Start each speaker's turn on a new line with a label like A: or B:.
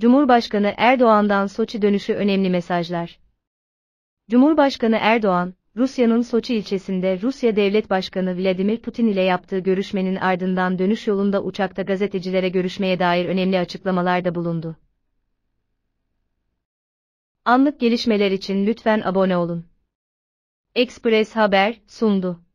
A: Cumhurbaşkanı Erdoğan'dan Soçi dönüşü önemli mesajlar. Cumhurbaşkanı Erdoğan, Rusya'nın Soçi ilçesinde Rusya Devlet Başkanı Vladimir Putin ile yaptığı görüşmenin ardından dönüş yolunda uçakta gazetecilere görüşmeye dair önemli açıklamalarda bulundu. Anlık gelişmeler için lütfen abone olun.
B: Express Haber sundu.